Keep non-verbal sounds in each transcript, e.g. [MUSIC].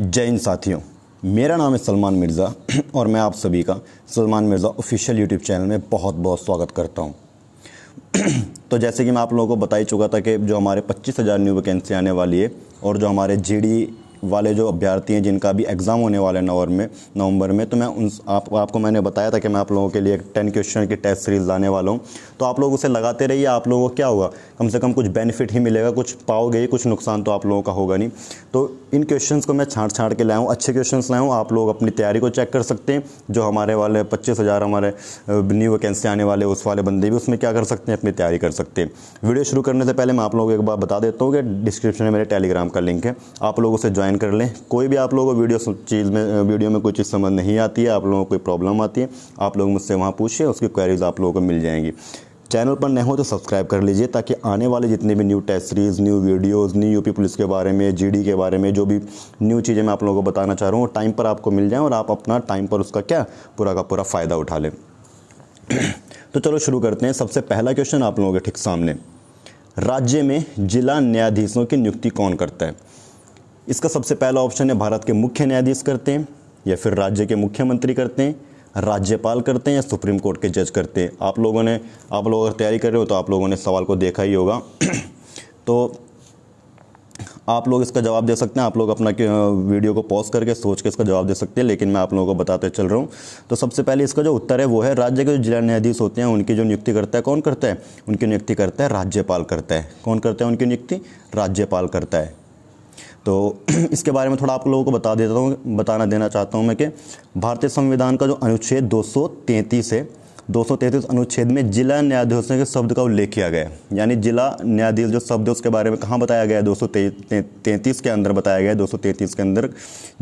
जय हिंद साथियों मेरा नाम है सलमान मिर्ज़ा [CLEARS THROAT] और मैं आप सभी का Salman Mirza official YouTube channel में बहुत बहुत स्वागत करता हूँ [CLEARS THROAT] तो जैसे कि मैं आप लोगों को बता ही चुका था कि जो हमारे पच्चीस हज़ार न्यू वैकेंसी आने वाली है और जो हमारे जीडी वाले जो अभ्यर्थी हैं जिनका भी एग्ज़ाम होने वाला है नवंबर में नवंबर में तो मैं उन आप आपको मैंने बताया था कि मैं आप लोगों के लिए एक टेन क्वेश्चन की टेस्ट सीरीज़ लाने वाला हूँ तो आप लोग उसे लगाते रहिए आप लोगों को क्या होगा कम से कम कुछ बेनिफिट ही मिलेगा कुछ पाओगे ही कुछ नुकसान तो आप लोगों का होगा नहीं तो इन क्वेश्चन को मैं छाँट छाँट के लाऊँ अच्छे क्वेश्चन लाऊँ आप लोग अपनी तैयारी को चेक कर सकते हैं जो हमारे वाले पच्चीस हमारे न्यू वैकेंसी आने वाले उस वाले बंदे भी उसमें क्या कर सकते हैं अपनी तैयारी कर सकते हैं वीडियो शुरू करने से पहले मैं आप लोगों को एक बार बता देता हूँ कि डिस्क्रिप्शन में मेरे टेलीग्राम का लिंक है आप लोग उसे ज्वाइन ज्वाइन कर लें कोई भी आप लोगों को वीडियो चीज़ में वीडियो में कोई चीज़ समझ नहीं आती है आप लोगों को कोई प्रॉब्लम आती है आप लोग मुझसे वहाँ पूछिए उसकी क्वेरीज आप लोगों को मिल जाएंगी चैनल पर नए हो तो सब्सक्राइब कर लीजिए ताकि आने वाले जितने भी new test series new videos new UP police के बारे में जीडी के बारे में जो भी न्यू चीज़ें मैं आप लोगों को बताना चाह रहा हूँ टाइम पर आपको मिल जाए और आप अपना टाइम पर उसका क्या पूरा का पूरा फ़ायदा उठा लें [CLEARS THROAT] तो चलो शुरू करते हैं सबसे पहला क्वेश्चन आप लोगों के ठीक सामने राज्य में जिला न्यायाधीशों की नियुक्ति कौन करता है इसका सबसे पहला ऑप्शन है भारत के मुख्य न्यायाधीश करते हैं या फिर राज्य के मुख्यमंत्री करते हैं राज्यपाल करते हैं या सुप्रीम कोर्ट के जज करते हैं आप लोगों ने आप लोग अगर तैयारी कर रहे हो तो आप लोगों ने सवाल को देखा ही होगा [CLEARS THROAT] तो आप लोग इसका जवाब दे सकते हैं आप लोग अपना वीडियो को पॉज करके सोच के इसका जवाब दे सकते हैं लेकिन मैं आप लोगों को बताते चल रहा हूँ तो सबसे पहले इसका जो उत्तर है वो है राज्य के जो जिला न्यायाधीश होते हैं उनकी जो नियुक्ति करता है कौन करता है उनकी नियुक्ति करता है राज्यपाल करता है कौन करता है उनकी नियुक्ति राज्यपाल करता है तो [CLEARS THROAT] इसके बारे में थोड़ा आप लोगों को बता देता हूँ बताना देना चाहता हूँ मैं कि भारतीय संविधान का जो अनुच्छेद 233 है 233 अनुच्छेद में जिला न्यायाधीशों के शब्द का उल्लेख किया गया है यानी जिला न्यायाधीश जो शब्द है उसके बारे में कहाँ बताया गया है दो तैंतीस के अंदर बताया गया है दो के अंदर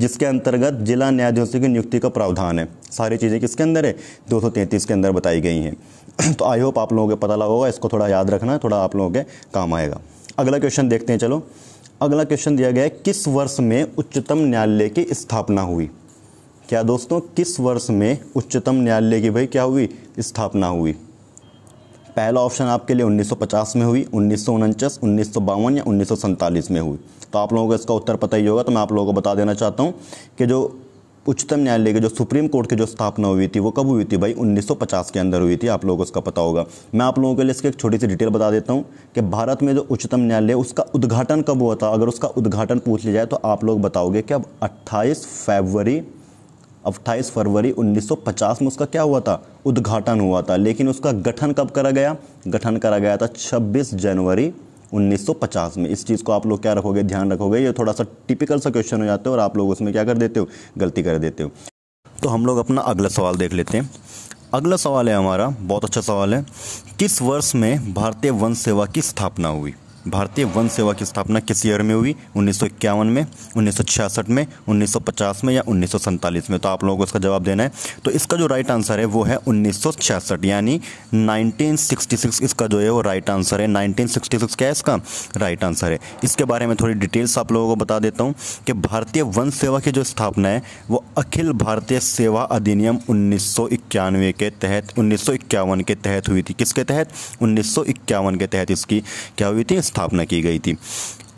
जिसके अंतर्गत जिला न्यायाधीशों की नियुक्ति का प्रावधान है सारी चीज़ें किसके अंदर है 233 के अंदर बताई गई हैं [CLEARS THROAT] तो आई होप आप लोगों के पता लगा होगा इसको थोड़ा याद रखना थोड़ा आप लोगों के काम आएगा अगला क्वेश्चन देखते हैं चलो अगला क्वेश्चन दिया गया है किस वर्ष में उच्चतम न्यायालय की स्थापना हुई क्या दोस्तों किस वर्ष में उच्चतम न्यायालय की भाई क्या हुई स्थापना हुई पहला ऑप्शन आपके लिए 1950 में हुई उन्नीस सौ या उन्नीस में हुई तो आप लोगों को इसका उत्तर पता ही होगा तो मैं आप लोगों को बता देना चाहता हूँ कि जो उच्चतम न्यायालय के जो सुप्रीम कोर्ट की जो स्थापना हुई थी वो कब हुई थी भाई 1950 के अंदर हुई थी आप लोगों को उसका पता होगा मैं आप लोगों के लिए इसकी एक छोटी सी डिटेल बता देता हूँ कि भारत में जो उच्चतम न्यायालय उसका उद्घाटन कब हुआ था अगर उसका उद्घाटन पूछ लिया जाए तो आप लोग बताओगे कि अब अट्ठाईस फरवरी अट्ठाईस फरवरी 1950 में उसका क्या हुआ था उद्घाटन हुआ था लेकिन उसका गठन कब करा गया गठन करा गया था 26 जनवरी 1950 में इस चीज़ को आप लोग क्या रखोगे ध्यान रखोगे ये थोड़ा सा टिपिकल सा क्वेश्चन हो जाता है और आप लोग उसमें क्या कर देते हो गलती कर देते हो तो हम लोग अपना अगला सवाल देख लेते हैं अगला सवाल है हमारा बहुत अच्छा सवाल है किस वर्ष में भारतीय वन सेवा की स्थापना हुई भारतीय वन सेवा की स्थापना किस ईयर में हुई उन्नीस में उन्नीस में पचास में या उन्नीस में तो आप लोगों को इसका जवाब देना है तो इसका जो राइट आंसर है वो है उन्नीस यानी 1966 इसका जो है वो राइट आंसर है 1966 क्या है इसका राइट आंसर है इसके बारे में थोड़ी डिटेल्स आप लोगों को बता देता हूँ कि भारतीय वन सेवा की जो स्थापना है वो अखिल भारतीय सेवा अधिनियम उन्नीस के तहत उन्नीस के तहत हुई थी किसके तहत उन्नीस के तहत इसकी क्या हुई थी स्थापना की गई थी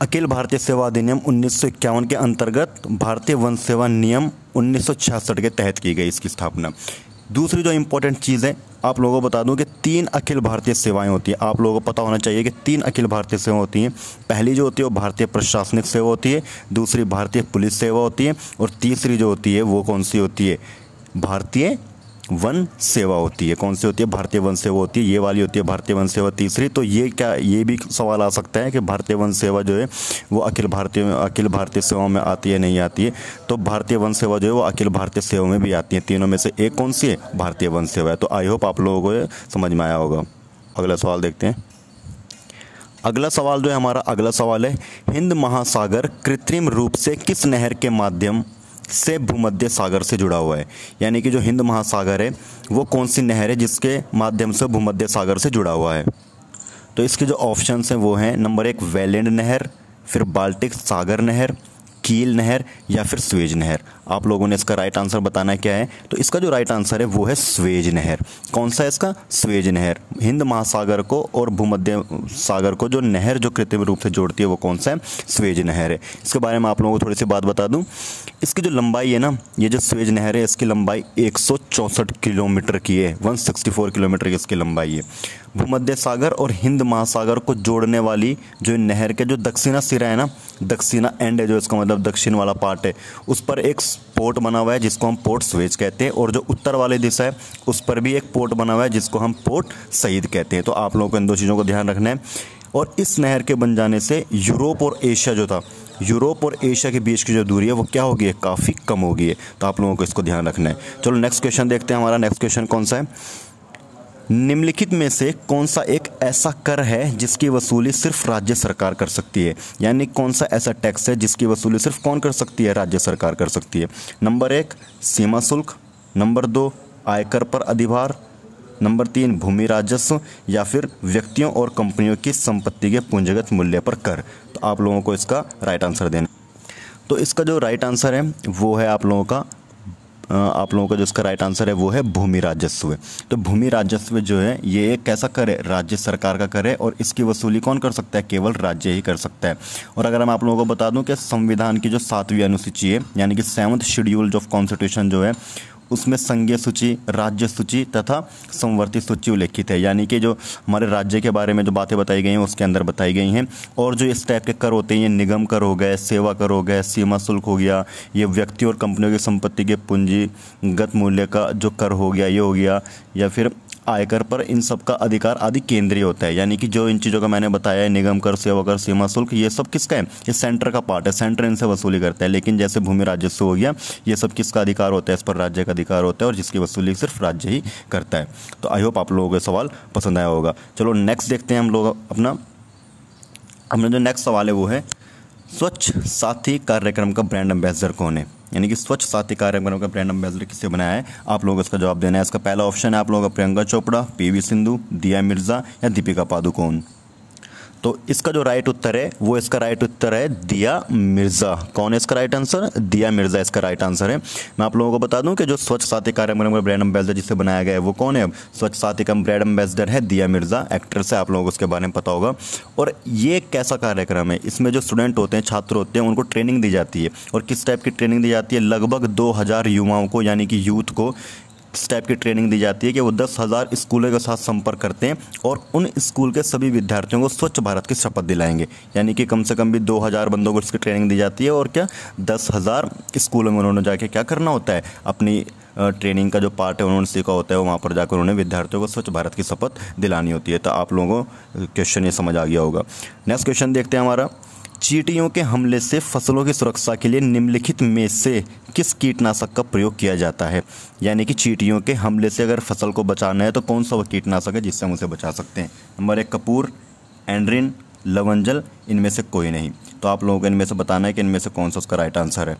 अखिल भारतीय सेवा अधिनियम उन्नीस के अंतर्गत भारतीय वन सेवा नियम उन्नीस के तहत की गई इसकी स्थापना दूसरी जो इम्पोर्टेंट चीज़ है आप लोगों को बता दूं कि तीन अखिल भारतीय सेवाएं होती हैं आप लोगों को पता होना चाहिए कि तीन अखिल भारतीय सेवाएं होती हैं पहली जो होती है वो भारतीय प्रशासनिक सेवा होती है दूसरी भारतीय पुलिस सेवा होती है और तीसरी जो होती है वो कौन सी होती है भारतीय वन सेवा होती है कौन सी होती है भारतीय वन सेवा होती है ये वाली होती है भारतीय वन सेवा तीसरी तो ये क्या ये भी सवाल आ सकता है कि भारतीय वन सेवा जो है वो अखिल भारतीय अखिल भारतीय सेवाओं में आती है नहीं आती है तो भारतीय वन सेवा जो है वो अखिल भारतीय सेवाओं में भी आती है तीनों में से एक कौन सी है भारतीय वन सेवा है तो आई होप आप लोगों को समझ में आया होगा अगला सवाल देखते हैं अगला सवाल जो है हमारा अगला सवाल है हिंद महासागर कृत्रिम रूप से किस नहर के माध्यम से भूमध्य सागर से जुड़ा हुआ है यानी कि जो हिंद महासागर है वो कौन सी नहर है जिसके माध्यम से भूमध्य सागर से जुड़ा हुआ है तो इसके जो ऑप्शंस हैं वो हैं नंबर एक वेलेंड नहर फिर बाल्टिक सागर नहर कील नहर या फिर स्वेज नहर आप लोगों ने इसका राइट आंसर बताना क्या है तो इसका जो राइट आंसर है वो है स्वेज नहर कौन सा है इसका स्वेज नहर हिंद महासागर को और भूमध्य सागर को जो नहर जो कृत्रिम रूप से जोड़ती है वो कौन सा है स्वेज नहर है इसके बारे में आप लोगों को थोड़ी सी बात बता दूँ इसकी जो लंबाई है ना ये जो स्वेज नहर है इसकी लंबाई एक किलोमीटर की है वन किलोमीटर की इसकी लंबाई है भूमध्य सागर और हिंद महासागर को जोड़ने वाली जो नहर के जो दक्षिणा सिरा है ना दक्षिणा एंड है जो इसका मतलब दक्षिण वाला पार्ट है उस पर एक पोर्ट बना हुआ है जिसको हम पोर्ट स्वेज कहते हैं और जो उत्तर वाली दिशा है उस पर भी एक पोर्ट बना हुआ है जिसको हम पोर्ट सईद कहते हैं तो आप लोगों को इन दो चीज़ों को ध्यान रखना है और इस नहर के बन जाने से यूरोप और एशिया जो था यूरोप और एशिया के बीच की जो दूरी है वो क्या होगी काफ़ी कम होगी है तो आप लोगों को इसको ध्यान रखना है चलो नेक्स्ट क्वेश्चन देखते हैं हमारा नेक्स्ट क्वेश्चन कौन सा है निम्नलिखित में से कौन सा एक ऐसा कर है जिसकी वसूली सिर्फ राज्य सरकार कर सकती है यानी कौन सा ऐसा टैक्स है जिसकी वसूली सिर्फ कौन कर सकती है राज्य सरकार कर सकती है नंबर एक सीमा शुल्क नंबर दो आयकर पर अधिभार नंबर तीन भूमि राजस्व या फिर व्यक्तियों और कंपनियों की संपत्ति के पूंजीगत मूल्य पर कर तो आप लोगों को इसका राइट आंसर देना तो इसका जो राइट आंसर है वो है आप लोगों का आप लोगों का जो इसका राइट आंसर है वो है भूमि राजस्व तो भूमि राजस्व जो है ये एक कैसा कर है राज्य सरकार का कर है और इसकी वसूली कौन कर सकता है केवल राज्य ही कर सकता है और अगर मैं आप लोगों को बता दूं कि संविधान की जो सातवीं अनुसूची है यानी कि सेवन्थ शेड्यूल ऑफ कॉन्स्टिट्यूशन जो है उसमें संघीय सूची राज्य सूची तथा संवर्ती सूची उल्लेखित है यानी कि जो हमारे राज्य के बारे में जो बातें बताई गई हैं उसके अंदर बताई गई हैं और जो इस टाइप के कर होते हैं ये निगम कर हो गए सेवा कर हो गए सीमा शुल्क हो गया ये व्यक्ति और कंपनियों की संपत्ति के पूंजीगत मूल्य का जो कर हो गया ये हो गया या फिर आयकर पर इन सब का अधिकार आदि केंद्रीय होता है यानी कि जो इन चीज़ों का मैंने बताया है निगम कर सेवा कर सीमा शुल्क ये सब किसका है ये सेंटर का पार्ट है सेंटर इनसे वसूली करता है लेकिन जैसे भूमि राजस्व हो गया ये सब किसका अधिकार होता है इस पर राज्य का अधिकार होता है और जिसकी वसूली सिर्फ राज्य ही करता है तो आई होप आप लोगों को सवाल पसंद आया होगा चलो नेक्स्ट देखते हैं हम लोग अपना अपना जो नेक्स्ट सवाल है वो है स्वच्छ साथी कार्यक्रम का ब्रांड एम्बेसडर कौन है यानी कि स्वच्छ साथी कार्यक्रम का ब्रांड एम्बेसडर किसे बनाया है आप लोग इसका जवाब देना है इसका पहला ऑप्शन है आप लोगों का प्रियंका चोपड़ा पीवी सिंधु दिया मिर्जा या दीपिका पादुकोण तो इसका जो राइट उत्तर है वो इसका राइट उत्तर है दिया मिर्ज़ा कौन है इसका राइट आंसर दिया मिर्ज़ा इसका राइट आंसर है मैं आप लोगों को बता दूं कि जो स्वच्छ साथी कार्यक्रम का ब्रांड एम्बेसडर जिसे बनाया गया है वो कौन है स्वच्छ साथी का ब्रांड एम्बेसडर है दिया मिर्ज़ा एक्टर है आप लोगों को उसके बारे में पता होगा और ये कैसा कार्यक्रम है इसमें जो स्टूडेंट होते हैं छात्र होते हैं उनको ट्रेनिंग दी जाती है और किस टाइप की ट्रेनिंग दी जाती है लगभग दो युवाओं को यानी कि यूथ को टाइप की ट्रेनिंग दी जाती है कि वो दस हज़ार स्कूलों के साथ संपर्क करते हैं और उन स्कूल के सभी विद्यार्थियों को स्वच्छ भारत की शपथ दिलाएंगे यानी कि कम से कम भी दो हज़ार बंदों को इसकी ट्रेनिंग दी जाती है और क्या दस हज़ार स्कूलों में उन्होंने जाके क्या करना होता है अपनी ट्रेनिंग का जो पार्ट है उन्होंने सीखा होता है वहाँ पर जाकर उन्होंने विद्यार्थियों को स्वच्छ भारत की शपथ दिलानी होती है तो आप लोगों को क्वेश्चन ये समझ आ गया होगा नेक्स्ट क्वेश्चन देखते हैं हमारा चीटियों के हमले से फसलों की सुरक्षा के लिए निम्नलिखित में से किस कीटनाशक का प्रयोग किया जाता है यानी कि चीटियों के हमले से अगर फसल को बचाना है तो कौन सा वो कीटनाशक है जिससे हम उसे बचा सकते हैं नंबर एक कपूर एंड्रिन लवंजल इनमें से कोई नहीं तो आप लोगों को इनमें से बताना है कि इनमें से कौन सा उसका राइट आंसर है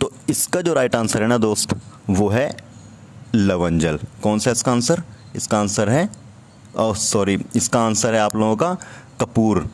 तो इसका जो राइट आंसर है ना दोस्त वो है लवंजल कौन सा इसका आंसर इसका आंसर है सॉरी इसका आंसर है आप लोगों का कपूर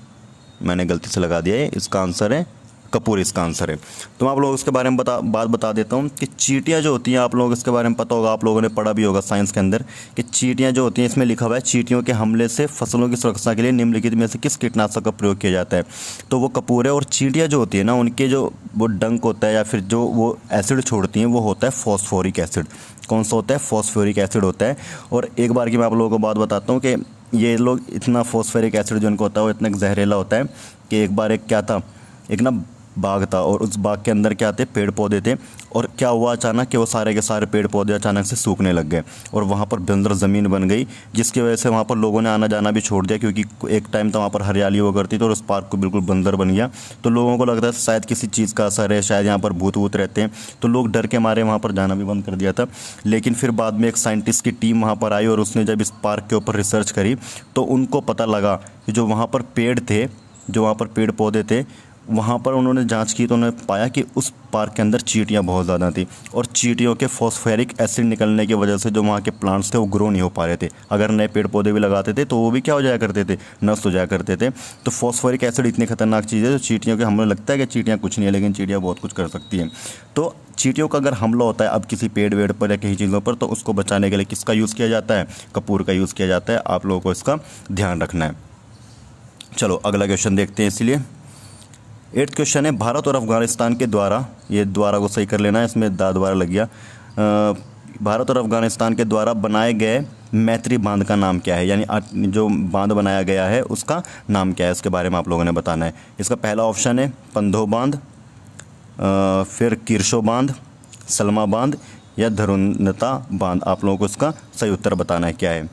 मैंने गलती से लगा दिया है इसका आंसर है कपूर इसका आंसर है तो मैं आप लोग इसके बारे में बता बात बता देता हूँ कि चीटियाँ जो होती हैं आप लोग इसके बारे में पता होगा आप लोगों ने पढ़ा भी होगा साइंस के अंदर कि चीटियाँ जो होती हैं इसमें लिखा हुआ है चीटियों के हमले से फसलों की सुरक्षा के लिए निम्नलिखित में से किस कीटनाशक का प्रयोग किया जाता है तो वो कपूर है और चीटियाँ जो होती है ना उनके जो वो डंक होता है या फिर जो वो एसिड छोड़ती हैं वो होता है फॉस्फोरिक एसिड कौन सा होता है फॉस्फोरिक एसिड होता है और एक बार की मैं आप लोगों को बात बताता हूँ कि ये लोग इतना फॉस्फेरिक एसिड जो इनको होता है वो इतना जहरीला होता है कि एक बार एक क्या था एक ना बाग था और उस बाग के अंदर क्या थे पेड़ पौधे थे और क्या हुआ अचानक कि वो सारे के सारे पेड़ पौधे अचानक से सूखने लग गए और वहाँ पर बंदर ज़मीन बन गई जिसकी वजह से वहाँ पर लोगों ने आना जाना भी छोड़ दिया क्योंकि एक टाइम तो वहाँ पर हरियाली हुआ करती थी और उस पार्क को बिल्कुल बंदर बन गया तो लोगों को लगता था शायद किसी चीज़ का असर है शायद यहाँ पर भूत वूत रहते हैं तो लोग डर के मारे वहाँ पर जाना भी बंद कर दिया था लेकिन फिर बाद में एक साइंटिस्ट की टीम वहाँ पर आई और उसने जब इस पार्क के ऊपर रिसर्च करी तो उनको पता लगा कि जो वहाँ पर पेड़ थे जो वहाँ पर पेड़ पौधे थे वहाँ पर उन्होंने जांच की तो उन्होंने पाया कि उस पार्क के अंदर चीटियाँ बहुत ज़्यादा थी और चीटियों के फॉस्फेरिक एसिड निकलने की वजह से जो वहाँ के प्लांट्स थे वो ग्रो नहीं हो पा रहे थे अगर नए पेड़ पौधे भी लगाते थे तो वो भी क्या हो जाया करते थे नष्ट हो जाया करते थे तो फॉस्फेरिक एसिड इतनी खतरनाक चीज़ है जो चीटियों के हमें लगता है कि चीटियाँ कुछ नहीं है लेकिन चीटियाँ बहुत कुछ कर सकती हैं तो चीटियों का अगर हमला होता है अब किसी पेड़ वेड़ पर या कहीं चीज़ों पर तो उसको बचाने के लिए किसका यूज़ किया जाता है कपूर का यूज़ किया जाता है आप लोगों को इसका ध्यान रखना है चलो अगला क्वेश्चन देखते हैं इसलिए एट्थ क्वेश्चन है भारत और अफगानिस्तान के द्वारा ये द्वारा को सही कर लेना है इसमें दा द्वारा लग गया भारत और अफगानिस्तान के द्वारा बनाए गए मैत्री बांध का नाम क्या है यानी जो बांध बनाया गया है उसका नाम क्या है उसके बारे में आप लोगों ने बताना है इसका पहला ऑप्शन है पंधो बांध फिर किरशो बांध सलमा बांध या धरुणता बांध आप लोगों को इसका सही उत्तर बताना है क्या है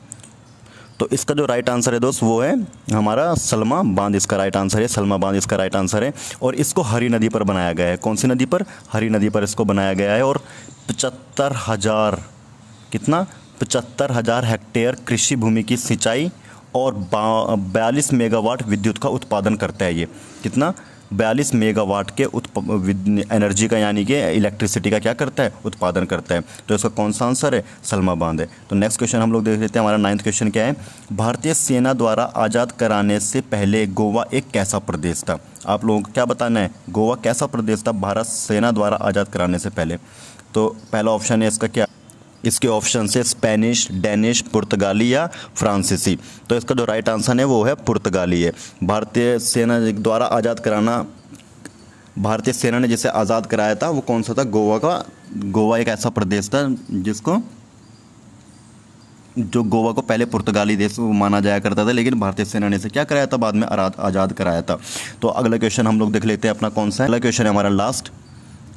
तो इसका जो राइट आंसर है दोस्त वो है हमारा सलमा बांध इसका राइट आंसर है सलमा बांध इसका राइट आंसर है और इसको हरी नदी पर बनाया गया है कौन सी नदी पर हरी नदी पर इसको बनाया गया है और पचहत्तर हज़ार कितना पचहत्तर हज़ार हेक्टेयर कृषि भूमि की सिंचाई और बयालीस मेगावाट विद्युत का उत्पादन करता है ये कितना बयालीस मेगावाट के एनर्जी का यानी कि इलेक्ट्रिसिटी का क्या करता है उत्पादन करता है तो इसका कौन सा आंसर है सलमा बांध है तो नेक्स्ट क्वेश्चन हम लोग देख लेते हैं हमारा नाइन्थ क्वेश्चन क्या है भारतीय सेना द्वारा आज़ाद कराने से पहले गोवा एक कैसा प्रदेश था आप लोगों को क्या बताना है गोवा कैसा प्रदेश था भारत सेना द्वारा आज़ाद कराने से पहले तो पहला ऑप्शन है इसका क्या इसके ऑप्शन है स्पेनिश डेनिश पुर्तगाली या फ्रांसीसी तो इसका जो राइट आंसर है वो है पुर्तगाली है भारतीय सेना द्वारा आज़ाद कराना भारतीय सेना ने जिसे आज़ाद कराया था वो कौन सा था गोवा का गोवा एक ऐसा प्रदेश था जिसको जो गोवा को पहले पुर्तगाली देश माना जाया करता था लेकिन भारतीय सेना ने इसे क्या कराया था बाद में आज़ाद कराया था तो अगला क्वेश्चन हम लोग देख लेते हैं अपना कौन सा है अगला क्वेश्चन है हमारा लास्ट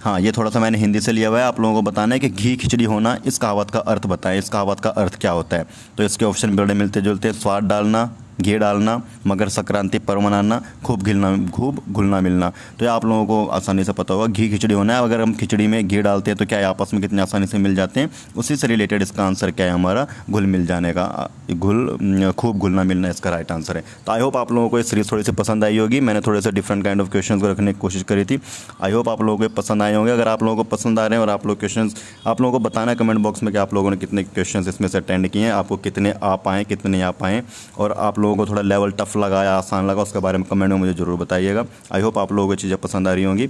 हाँ ये थोड़ा सा मैंने हिंदी से लिया हुआ है आप लोगों को बताना है कि घी खिचड़ी होना इस कहावत का अर्थ बताएं इस कहावत का अर्थ क्या होता है तो इसके ऑप्शन बड़े मिलते जुलते स्वाद डालना घी डालना मकर संक्रांति पर्व मनाना खूब घिलना खूब घुलना मिलना तो ये आप लोगों को आसानी से पता होगा घी खिचड़ी होना है अगर हम खिचड़ी में घी डालते हैं तो क्या है आपस में कितने आसानी से मिल जाते हैं उसी से रिलेटेड इसका आंसर क्या है हमारा घुल मिल जाने का घुल खूब घुलना मिलना इसका राइट आंसर है तो आई होप आप लोगों को ये सीरीज़ थोड़ी सी पसंद आई होगी मैंने थोड़े से डिफरेंट काइंड ऑफ क्वेश्चन को रखने की कोशिश करी थी आई होप आप लोगों को पसंद आए होंगे अगर आप लोगों को पसंद आ रहे हैं और आप लोग क्वेश्चन आप लोगों को बताना कमेंट बॉक्स में कि आप लोगों ने कितने क्वेश्चन इसमें से अटेंड किए हैं आपको कितने आ पाएँ कितने आ पाएँ और आप लोगों को थोड़ा लेवल टफ लगा या आसान लगा उसके बारे में कमेंट में मुझे ज़रूर बताइएगा आई होप आप लोगों को चीज़ें पसंद आ रही होंगी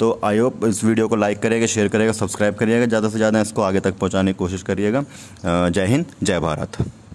तो आई होप इस वीडियो को लाइक करिएगा शेयर करिएगा सब्सक्राइब करिएगा ज़्यादा से ज़्यादा इसको आगे तक पहुँचाने की कोशिश करिएगा जय हिंद जय भारत